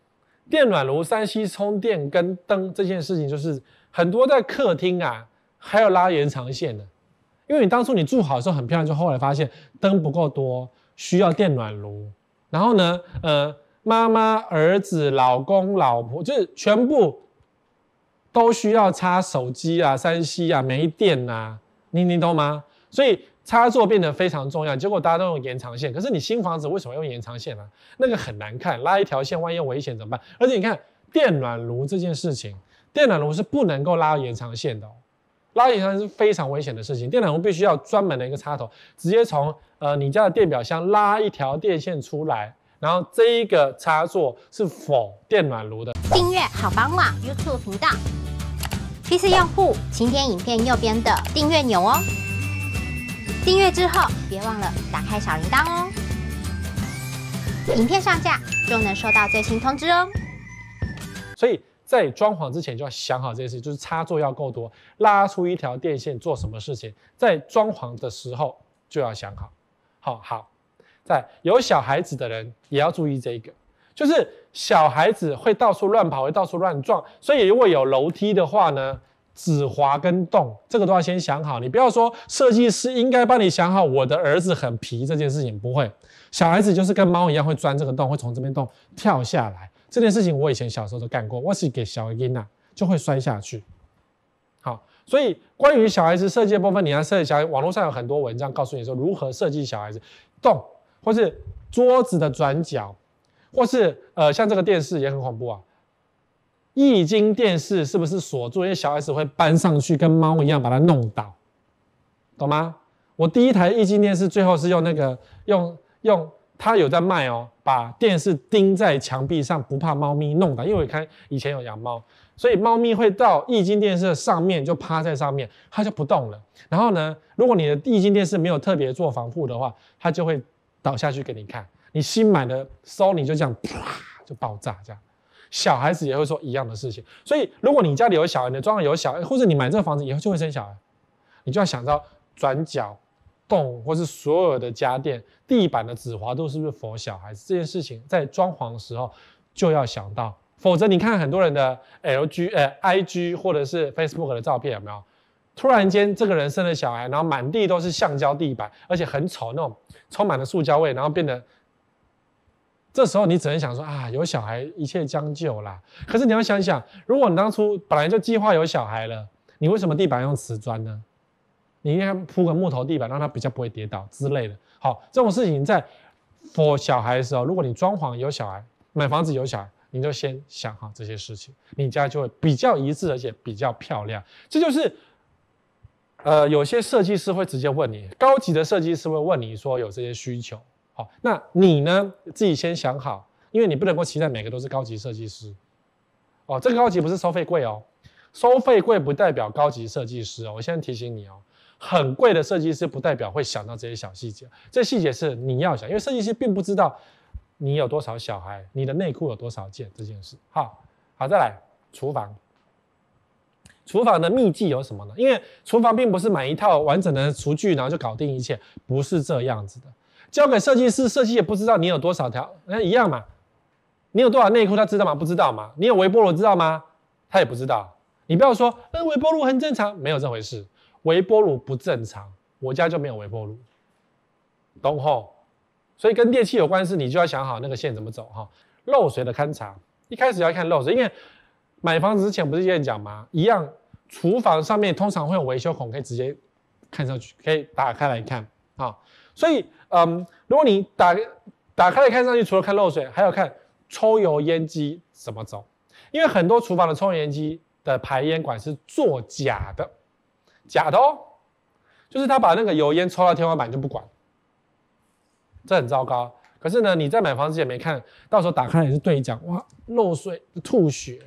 电暖炉、三 C 充电跟灯这件事情，就是很多在客厅啊，还要拉延长线的，因为你当初你住好的时候很漂亮，就后来发现灯不够多，需要电暖炉，然后呢，呃，妈妈、儿子、老公、老婆，就是全部都需要插手机啊、三 C 啊、没电啊，你你懂吗？所以。插座变得非常重要，结果大家都用延长线。可是你新房子为什么用延长线呢？那个很难看，拉一条线，万一危险怎么办？而且你看电暖炉这件事情，电暖炉是不能够拉延长线的，拉延长是非常危险的事情。电暖炉必须要专门的一个插头，直接从呃你家的电表箱拉一条电线出来，然后这一个插座是否电暖炉的？订阅好房网 YouTube 频道，PC 用户请点影片右边的订阅钮哦。订阅之后，别忘了打开小铃铛哦。影片上架就能收到最新通知哦。所以在装潢之前就要想好这件事情，就是插座要够多，拉出一条电线做什么事情，在装潢的时候就要想好。好好，在有小孩子的人也要注意这个，就是小孩子会到处乱跑，会到处乱撞，所以如果有楼梯的话呢？止滑跟动，这个都要先想好。你不要说设计师应该帮你想好，我的儿子很皮这件事情不会。小孩子就是跟猫一样会钻这个洞，会从这边洞跳下来。这件事情我以前小时候都干过，我是给小 ina 就会摔下去。好，所以关于小孩子设计的部分，你要设计小孩。网络上有很多文章告诉你说如何设计小孩子洞，或是桌子的转角，或是呃像这个电视也很恐怖啊。液晶电视是不是锁住？因为小孩子会搬上去，跟猫一样把它弄倒，懂吗？我第一台液晶电视最后是用那个用用，它有在卖哦，把电视钉在墙壁上，不怕猫咪弄倒。因为我看以前有养猫，所以猫咪会到液晶电视的上面就趴在上面，它就不动了。然后呢，如果你的液晶电视没有特别做防护的话，它就会倒下去给你看。你新买的 Sony 就这样啪就爆炸这样。小孩子也会说一样的事情，所以如果你家里有小孩，你装潢有小孩，或者你买这个房子以后就会生小孩，你就要想到转角洞，或是所有的家电、地板的指滑度是不是符合小孩子这件事情，在装潢的时候就要想到，否则你看很多人的 L G 呃 I G 或者是 Facebook 的照片有没有？突然间这个人生了小孩，然后满地都是橡胶地板，而且很丑那种，充满了塑胶味，然后变得。这时候你只能想说啊，有小孩一切将就啦。可是你要想想，如果你当初本来就计划有小孩了，你为什么地板用瓷砖呢？你应该铺个木头地板，让它比较不会跌倒之类的。好，这种事情在，for 小孩的时候，如果你装潢有小孩，买房子有小孩，你就先想好这些事情，你家就会比较一致，而且比较漂亮。这就是，呃，有些设计师会直接问你，高级的设计师会问你说有这些需求。那你呢？自己先想好，因为你不能够期待每个都是高级设计师。哦，这个高级不是收费贵哦，收费贵不代表高级设计师哦。我现在提醒你哦，很贵的设计师不代表会想到这些小细节。这细节是你要想，因为设计师并不知道你有多少小孩，你的内裤有多少件这件事。好好，再来厨房。厨房的秘技有什么呢？因为厨房并不是买一套完整的厨具然后就搞定一切，不是这样子的。交给设计师设计也不知道你有多少条那一样嘛，你有多少内裤他知道吗？不知道嘛？你有微波炉知道吗？他也不知道。你不要说，嗯，微波炉很正常，没有这回事，微波炉不正常，我家就没有微波炉。懂 o 所以跟电器有关系，你就要想好那个线怎么走哈。漏水的勘察一开始要看漏水，因为买房子之前不是有人讲吗？一样，厨房上面通常会有维修孔，可以直接看上去，可以打开来看啊。所以。嗯，如果你打打开来看上去，除了看漏水，还要看抽油烟机怎么走，因为很多厨房的抽油烟机的排烟管是做假的，假的哦，就是他把那个油烟抽到天花板就不管，这很糟糕。可是呢，你在买房之前没看到时候打开也是对讲，哇，漏水吐血。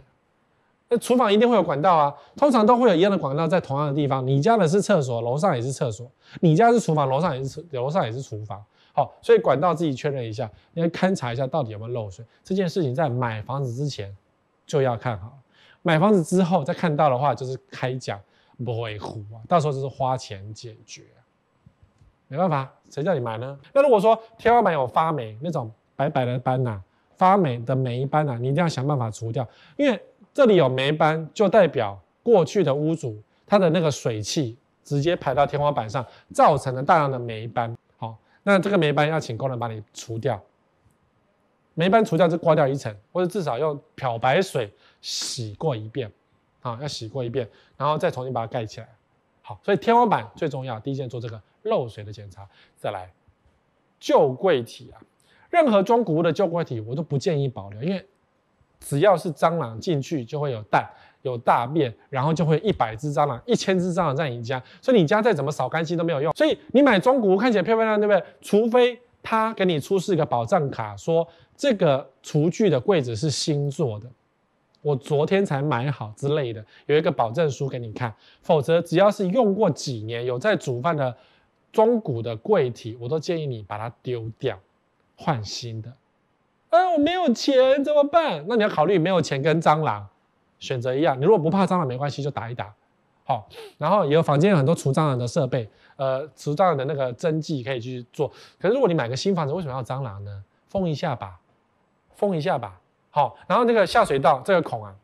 厨房一定会有管道啊，通常都会有一样的管道在同样的地方。你家的是厕所，楼上也是厕所；你家是厨房，楼上也是厕，楼上也是厨房。好，所以管道自己确认一下，你要勘察一下到底有没有漏水。这件事情在买房子之前就要看好，买房子之后再看到的话，就是开奖不会糊啊，到时候就是花钱解决，没办法，谁叫你买呢？那如果说天花板有发霉那种白白的斑呐，发霉的霉斑呐，你一定要想办法除掉，因为。这里有霉斑，就代表过去的屋主他的那个水汽直接排到天花板上，造成了大量的霉斑。好，那这个霉斑要请工人帮你除掉。霉斑除掉就刮掉一层，或者至少用漂白水洗过一遍，啊，要洗过一遍，然后再重新把它盖起来。好，所以天花板最重要，第一件做这个漏水的检查。再来，旧柜体啊，任何装古物的旧柜体，我都不建议保留，因为。只要是蟑螂进去，就会有蛋、有大便，然后就会一百只蟑螂、一千只蟑螂在你家，所以你家再怎么扫干净都没有用。所以你买中古屋看起来漂漂亮亮，对不对？除非他给你出示一个保障卡，说这个厨具的柜子是新做的，我昨天才买好之类的，有一个保证书给你看。否则只要是用过几年、有在煮饭的中古的柜体，我都建议你把它丢掉，换新的。哎，我没有钱怎么办？那你要考虑没有钱跟蟑螂选择一样。你如果不怕蟑螂，没关系，就打一打。好，然后也有房间有很多除蟑螂的设备，呃，除蟑螂的那个针剂可以去做。可是如果你买个新房子，为什么要蟑螂呢？封一下吧，封一下吧。好，然后那个下水道这个孔啊，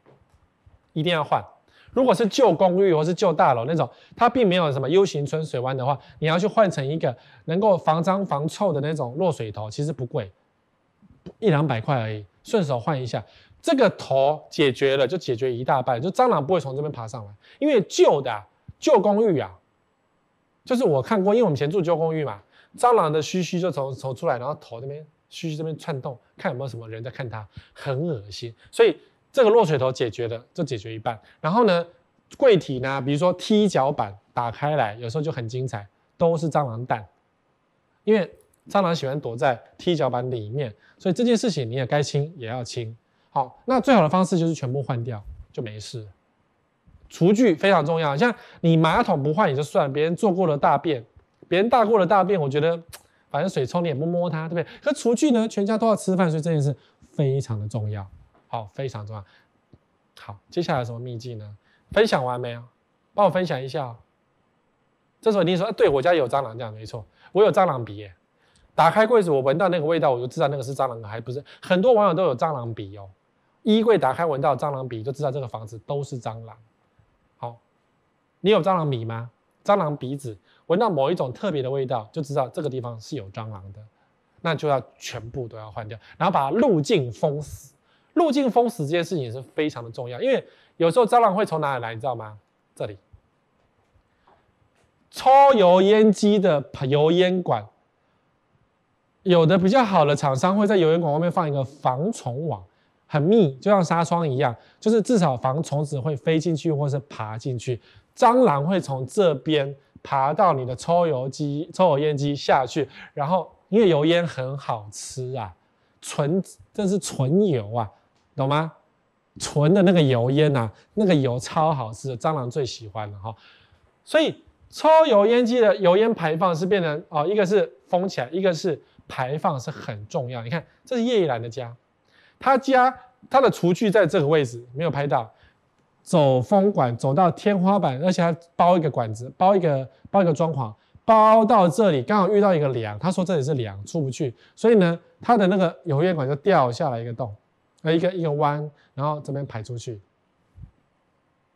一定要换。如果是旧公寓或是旧大楼那种，它并没有什么 U 型存水弯的话，你要去换成一个能够防脏防臭的那种落水头，其实不贵。一两百块而已，顺手换一下，这个头解决了就解决一大半，就蟑螂不会从这边爬上来，因为旧的旧公寓啊，就是我看过，因为我们以前住旧公寓嘛，蟑螂的须须就从从出来，然后头那边须须这边窜动，看有没有什么人在看它，很恶心，所以这个落水头解决了就解决一半，然后呢，柜体呢，比如说踢脚板打开来，有时候就很精彩，都是蟑螂蛋，因为。蟑螂喜欢躲在踢脚板里面，所以这件事情你也该清，也要清。好，那最好的方式就是全部换掉，就没事。厨具非常重要，像你马桶不换也就算了，别人做过了大便，别人大过了大便，我觉得反正水冲也摸摸它，对不对？可厨具呢，全家都要吃饭，所以这件事非常的重要，好，非常重要。好，接下来有什么秘籍呢？分享完没有？帮我分享一下。时候你说：“啊，对我家有蟑螂，这样没错，我有蟑螂鼻。”打开柜子，我闻到那个味道，我就知道那个是蟑螂，还不是很多网友都有蟑螂鼻哦。衣柜打开闻到蟑螂鼻，就知道这个房子都是蟑螂。好，你有蟑螂鼻吗？蟑螂鼻子闻到某一种特别的味道，就知道这个地方是有蟑螂的，那就要全部都要换掉，然后把路径封死。路径封死这件事情也是非常的重要，因为有时候蟑螂会从哪里来，你知道吗？这里抽油烟机的油烟管。有的比较好的厂商会在油烟管外面放一个防虫网，很密，就像纱窗一样，就是至少防虫子会飞进去或是爬进去。蟑螂会从这边爬到你的抽油机、抽油烟机下去，然后因为油烟很好吃啊，纯这是纯油啊，懂吗？纯的那个油烟呐，那个油超好吃，蟑螂最喜欢了哈。所以抽油烟机的油烟排放是变成哦，一个是封起来，一个是。排放是很重要。你看，这是叶一兰的家，他家他的厨具在这个位置没有拍到，走风管走到天花板，而且还包一个管子，包一个包一个装潢，包到这里刚好遇到一个梁，他说这里是梁出不去，所以呢，他的那个油烟管就掉下来一个洞，呃，一个一个弯，然后这边排出去，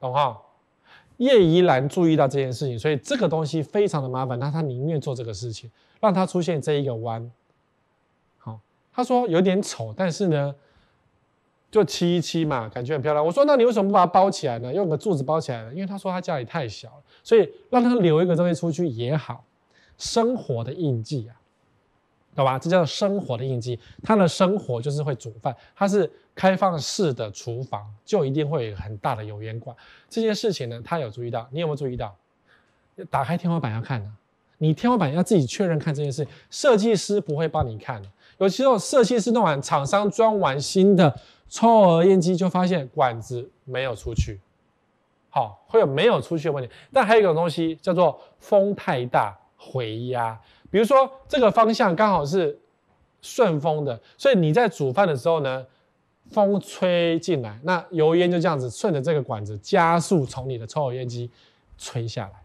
懂哈？叶怡兰注意到这件事情，所以这个东西非常的麻烦，那他宁愿做这个事情，让他出现这一个弯。他说有点丑，但是呢，就漆一漆嘛，感觉很漂亮。我说那你为什么不把它包起来呢？用个柱子包起来呢？因为他说他家里太小了，所以让他留一个东西出去也好。生活的印记啊，懂吧，这叫生活的印记。他的生活就是会煮饭，他是开放式的厨房，就一定会有很大的油烟管。这件事情呢，他有注意到，你有没有注意到？打开天花板要看呢，你天花板要自己确认看这件事设计师不会帮你看。有时候设计师弄完，厂商装完新的抽油烟机，就发现管子没有出去，好会有没有出去的问题。但还有一种东西叫做风太大回压，比如说这个方向刚好是顺风的，所以你在煮饭的时候呢，风吹进来，那油烟就这样子顺着这个管子加速从你的抽油烟机吹下来，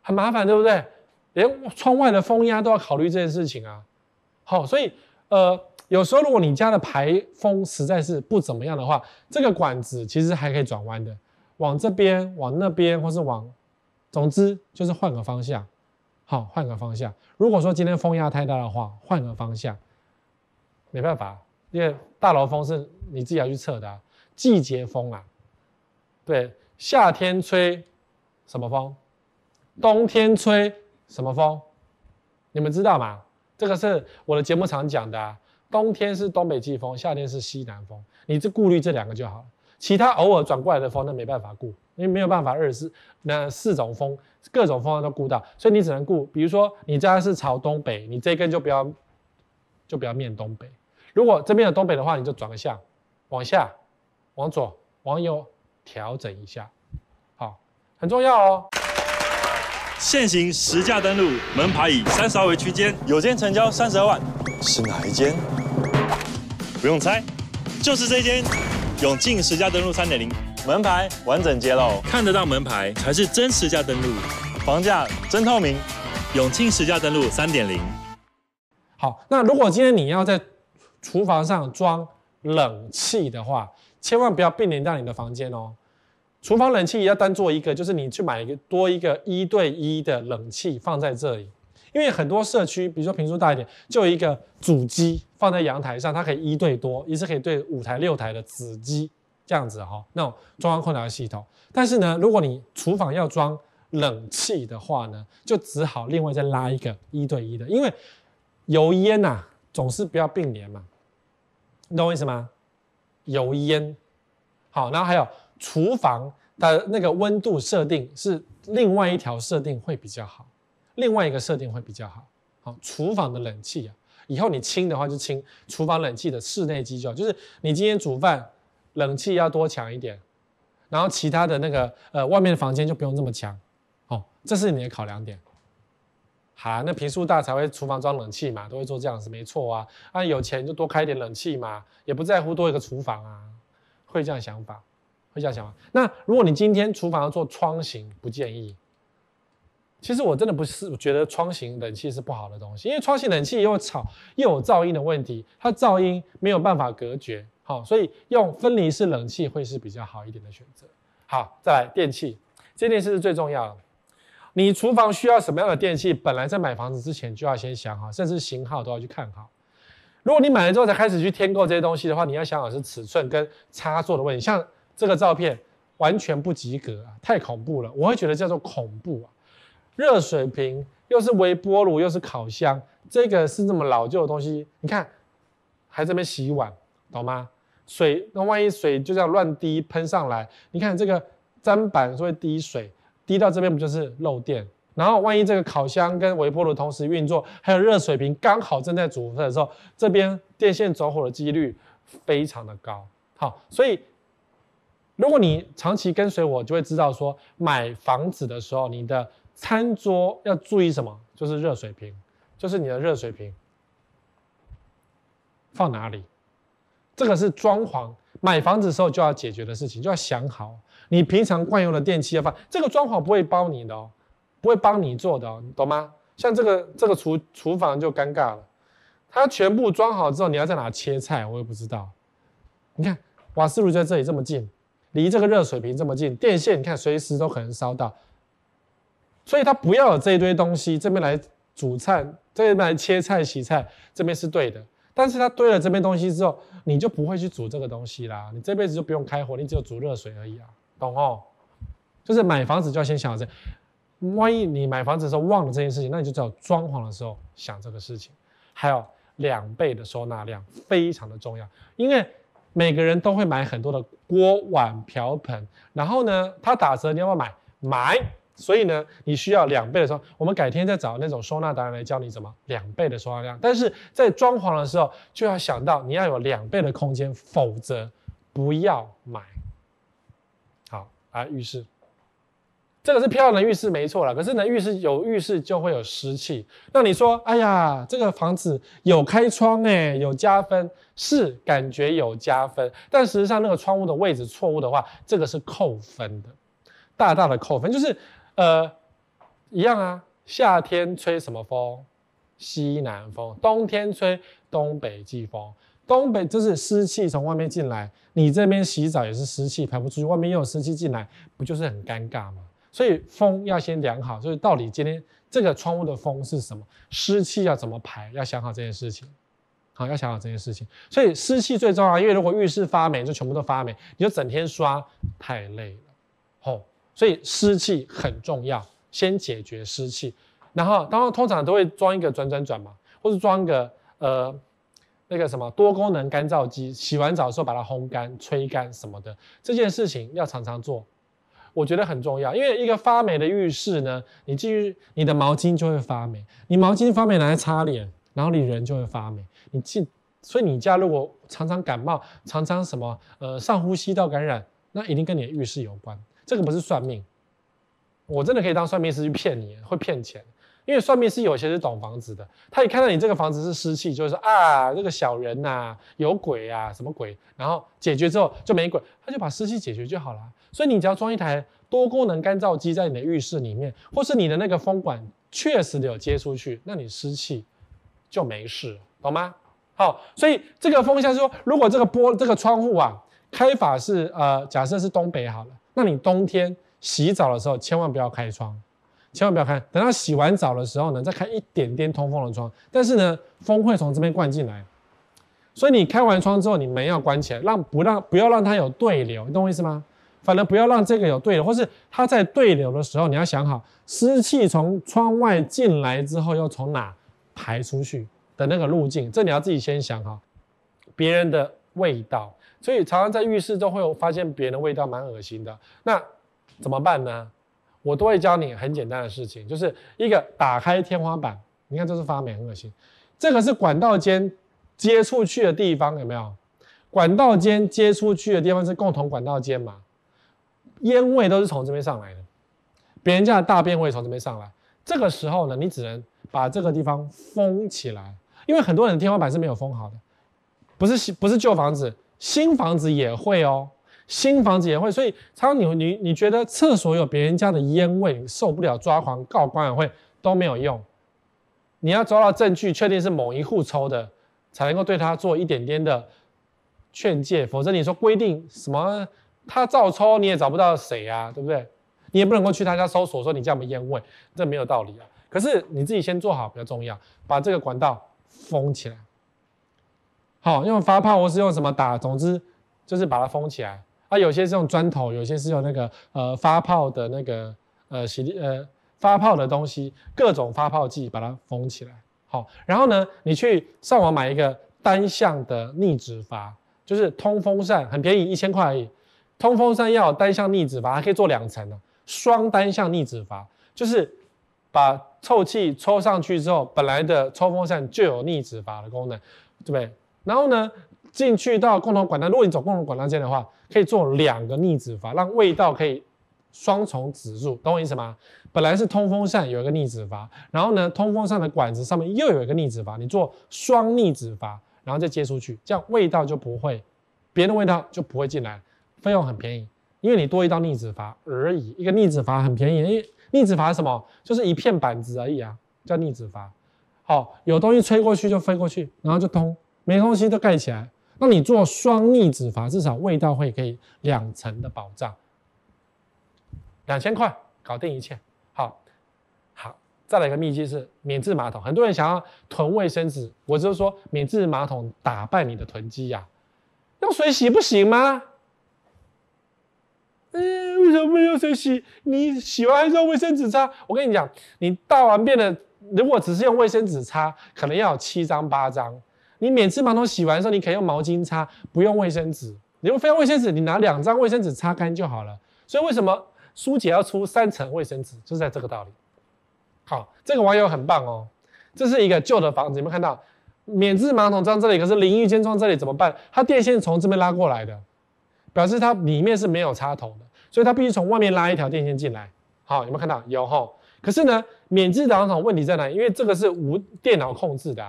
很麻烦，对不对？连窗外的风压都要考虑这件事情啊。好，所以呃，有时候如果你家的排风实在是不怎么样的话，这个管子其实还可以转弯的，往这边、往那边，或是往，总之就是换个方向。好，换个方向。如果说今天风压太大的话，换个方向，没办法，因为大楼风是你自己要去测的。季节风啊，对，夏天吹什么风，冬天吹什么风，你们知道吗？这个是我的节目常讲的，冬天是东北季风，夏天是西南风。你只顾虑这两个就好了，其他偶尔转过来的风，那没办法顾，为没有办法二十四那四种风，各种风都顾到，所以你只能顾，比如说你家是朝东北，你这根就不要就不要面东北。如果这边有东北的话，你就转个向，往下、往左、往右调整一下，好，很重要哦。现行实价登录门牌以三十二为区间，有间成交三十二万，是哪一间？不用猜，就是这间。永庆实价登录三点零门牌完整揭露，看得到门牌才是真实价登录，房价真透明。永庆实价登录三点零。好，那如果今天你要在厨房上装冷气的话，千万不要并联到你的房间哦。厨房冷气也要单做一个，就是你去买一个多一个一对一的冷气放在这里，因为很多社区，比如说平数大一点，就一个主机放在阳台上，它可以一对多，也是可以对五台六台的子机这样子哈，那种中央空调系统。但是呢，如果你厨房要装冷气的话呢，就只好另外再拉一个一对一的，因为油烟呐总是不要并联嘛，你懂我意思吗？油烟好，然后还有。厨房的那个温度设定是另外一条设定会比较好，另外一个设定会比较好。好，厨房的冷气啊，以后你清的话就清厨房冷气的室内机就好，就是你今天煮饭，冷气要多强一点，然后其他的那个呃外面的房间就不用这么强。哦，这是你的考量点。好，那平数大才会厨房装冷气嘛，都会做这样子，没错啊。啊，有钱就多开点冷气嘛，也不在乎多一个厨房啊，会这样想法。会这样想吗？那如果你今天厨房要做窗型，不建议。其实我真的不是觉得窗型冷气是不好的东西，因为窗型冷气又吵又有噪音的问题，它噪音没有办法隔绝，好，所以用分离式冷气会是比较好一点的选择。好，再来电器，电事是最重要的。你厨房需要什么样的电器，本来在买房子之前就要先想好，甚至型号都要去看好。如果你买了之后才开始去添购这些东西的话，你要想好是尺寸跟插座的问题，像。这个照片完全不及格啊，太恐怖了！我会觉得叫做恐怖啊。热水瓶又是微波炉又是烤箱，这个是这么老旧的东西，你看还那边洗碗，懂吗？水那万一水就这样乱滴喷上来，你看这个砧板会滴水，滴到这边不就是漏电？然后万一这个烤箱跟微波炉同时运作，还有热水瓶刚好正在煮沸的时候，这边电线着火的几率非常的高。好，所以。如果你长期跟随我，就会知道说买房子的时候，你的餐桌要注意什么，就是热水瓶，就是你的热水瓶放哪里，这个是装潢买房子时候就要解决的事情，就要想好。你平常惯用的电器要放，这个装潢不会包你的哦，不会帮你做的哦，懂吗？像这个这个厨厨房就尴尬了，它全部装好之后，你要在哪切菜，我也不知道。你看，瓦斯炉在这里这么近。离这个热水瓶这么近，电线你看随时都可能烧到，所以它不要有这一堆东西。这边来煮菜，这边来切菜、洗菜，这边是对的。但是它堆了这边东西之后，你就不会去煮这个东西啦。你这辈子就不用开火，你只有煮热水而已啊，懂哦？就是买房子就要先想这，万一你买房子的时候忘了这件事情，那你就只有装潢的时候想这个事情。还有两倍的收纳量非常的重要，因为。每个人都会买很多的锅碗瓢盆，然后呢，它打折你要不要买？买。所以呢，你需要两倍的收候，我们改天再找那种收纳达人来教你怎么两倍的收纳量。但是在装潢的时候就要想到你要有两倍的空间，否则不要买。好，来浴室。这个是漂亮的浴室，没错了。可是呢，浴室有浴室就会有湿气。那你说，哎呀，这个房子有开窗，哎，有加分，是感觉有加分。但实际上那个窗户的位置错误的话，这个是扣分的，大大的扣分。就是，呃，一样啊。夏天吹什么风？西南风。冬天吹东北季风。东北就是湿气从外面进来，你这边洗澡也是湿气排不出去，外面又有湿气进来，不就是很尴尬吗？所以风要先量好，所以到底今天这个窗户的风是什么，湿气要怎么排，要想好这件事情。好，要想好这件事情。所以湿气最重要，因为如果浴室发霉，就全部都发霉，你就整天刷，太累了。吼，所以湿气很重要，先解决湿气。然后，当然通常都会装一个转转转嘛，或者装个呃那个什么多功能干燥机，洗完澡之后把它烘干、吹干什么的，这件事情要常常做。我觉得很重要，因为一个发霉的浴室呢，你继续你的毛巾就会发霉，你毛巾发霉拿来擦脸，然后你人就会发霉。你进，所以你家如果常常感冒，常常什么呃上呼吸道感染，那一定跟你的浴室有关。这个不是算命，我真的可以当算命师去骗你，会骗钱。因为算命师有些是懂房子的，他一看到你这个房子是湿气，就会说啊这个小人呐，有鬼啊什么鬼，然后解决之后就没鬼，他就把湿气解决就好了。所以你只要装一台多功能干燥机在你的浴室里面，或是你的那个风管确实有接出去，那你湿气就没事，懂吗？好，所以这个风向说，如果这个玻这个窗户啊开法是呃，假设是东北好了，那你冬天洗澡的时候千万不要开窗，千万不要开，等到洗完澡的时候呢再开一点点通风的窗，但是呢风会从这边灌进来，所以你开完窗之后，你门要关起来，让不让不要让它有对流，你懂我意思吗？反正不要让这个有对流，或是它在对流的时候，你要想好湿气从窗外进来之后又从哪排出去的那个路径，这你要自己先想好。别人的味道，所以常常在浴室都会有发现别人的味道蛮恶心的。那怎么办呢？我都会教你很简单的事情，就是一个打开天花板，你看这是发霉很恶心，这个是管道间接触去的地方，有没有？管道间接出去的地方是共同管道间嘛？烟味都是从这边上来的，别人家的大便味从这边上来。这个时候呢，你只能把这个地方封起来，因为很多人天花板是没有封好的，不是不是旧房子，新房子也会哦，新房子也会。所以，常常你你你觉得厕所有别人家的烟味，受不了抓狂告管委会都没有用，你要抓到证据，确定是某一户抽的，才能够对他做一点点的劝诫，否则你说规定什么？他照抽你也找不到谁呀，对不对？你也不能够去他家搜索说你家有没烟味，这没有道理啊。可是你自己先做好比较重要，把这个管道封起来，好，用发泡或是用什么打，总之就是把它封起来。啊，有些是用砖头，有些是用那个呃发泡的那个呃洗呃发泡的东西，各种发泡剂把它封起来，好。然后呢，你去上网买一个单向的逆止阀，就是通风扇，很便宜，一千块而已。通风扇要单向逆止阀，它可以做两层的双单向逆止阀，就是把臭气抽上去之后，本来的抽风扇就有逆止阀的功能，对不对？然后呢，进去到共同管道，如果你走共同管道线的话，可以做两个逆止阀，让味道可以双重止住，懂我意思吗？本来是通风扇有一个逆止阀，然后呢，通风扇的管子上面又有一个逆止阀，你做双逆止阀，然后再接出去，这样味道就不会，别的味道就不会进来费用很便宜，因为你多一道逆子阀而已。一个逆子阀很便宜，因为逆子阀什么？就是一片板子而已啊，叫逆子阀。好，有东西吹过去就飞过去，然后就通，没东西都盖起来。那你做双逆子阀，至少味道会可以两层的保障。两千块搞定一切。好，好，再来一个秘籍是免治马桶。很多人想要囤卫生纸，我就说免治马桶打败你的囤积呀。用水洗不行吗？嗯，为什么没有水洗？你洗完还是用卫生纸擦。我跟你讲，你大完便的，如果只是用卫生纸擦，可能要有七张八张。你免治马桶洗完的时候，你可以用毛巾擦，不用卫生纸。你用非用卫生纸，你拿两张卫生纸擦干就好了。所以为什么舒姐要出三层卫生纸，就是在这个道理。好，这个网友很棒哦。这是一个旧的房子，有没有看到？免治马桶装这里，可是淋浴间装这里怎么办？它电线从这边拉过来的。表示它里面是没有插头的，所以它必须从外面拉一条电线进来。好，有没有看到？有哈。可是呢，免治马桶问题在哪？因为这个是无电脑控制的，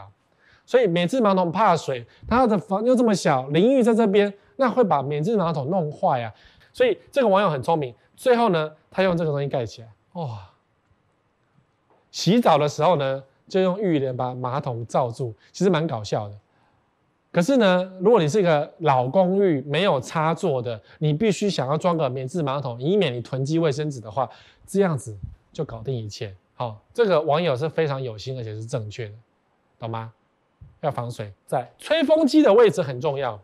所以免治马桶怕水，它的房又这么小，淋浴在这边，那会把免治马桶弄坏啊。所以这个网友很聪明，最后呢，他用这个东西盖起来。哇，洗澡的时候呢，就用浴帘把马桶罩住，其实蛮搞笑的。可是呢，如果你是一个老公寓没有插座的，你必须想要装个免治马桶，以免你囤积卫生纸的话，这样子就搞定一切。好，这个网友是非常有心，而且是正确的，懂吗？要防水，在吹风机的位置很重要。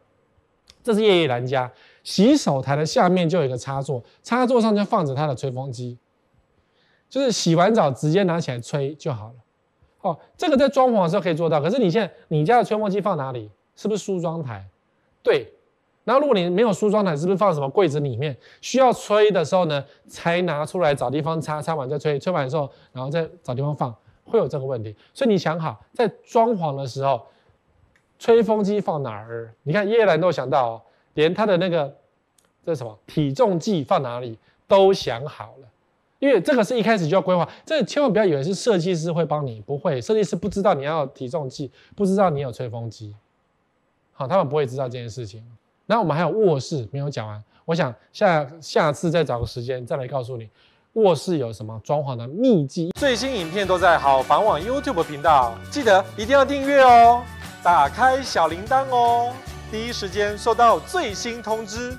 这是叶叶兰家洗手台的下面就有一个插座，插座上就放着他的吹风机，就是洗完澡直接拿起来吹就好了。哦，这个在装潢的时候可以做到，可是你现在你家的吹风机放哪里？是不是梳妆台？对，然后如果你没有梳妆台，是不是放什么柜子里面？需要吹的时候呢，才拿出来找地方擦擦完再吹，吹完之后，然后再找地方放，会有这个问题。所以你想好在装潢的时候，吹风机放哪儿？你看叶兰都想到哦，连他的那个这什么体重计放哪里都想好了，因为这个是一开始就要规划。这千万不要以为是设计师会帮你，不会，设计师不知道你要体重计，不知道你有吹风机。好，他们不会知道这件事情。那我们还有卧室没有讲完，我想下下次再找个时间再来告诉你卧室有什么装潢的秘籍。最新影片都在好房网 YouTube 频道，记得一定要订阅哦，打开小铃铛哦，第一时间收到最新通知。